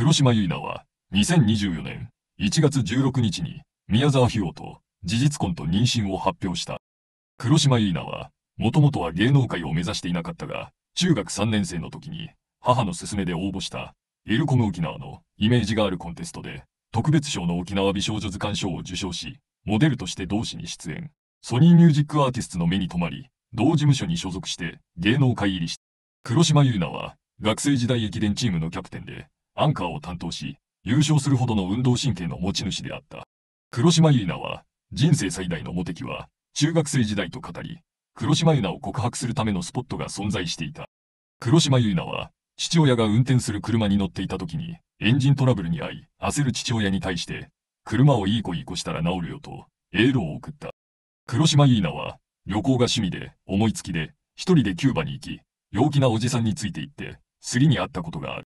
黒島結菜は、2024年1月16日に、宮沢氷魚と事実婚と妊娠を発表した。黒島結菜は、もともとは芸能界を目指していなかったが、中学3年生の時に、母の勧めで応募した、エルコム沖縄のイメージガールコンテストで、特別賞の沖縄美少女図鑑賞を受賞し、モデルとして同志に出演。ソニーミュージックアーティストの目に留まり、同事務所に所属して芸能界入りした。黒島結菜は、学生時代駅伝チームのキャプテンで、アンカーを担当し、優勝するほどの運動神経の持ち主であった。黒島結菜は、人生最大のモテ期は、中学生時代と語り、黒島い菜を告白するためのスポットが存在していた。黒島結菜は、父親が運転する車に乗っていた時に、エンジントラブルに遭い、焦る父親に対して、車をいい子いい子したら治るよと、エールを送った。黒島結菜は、旅行が趣味で、思いつきで、一人でキューバに行き、陽気なおじさんについて行って、すりに会ったことがある。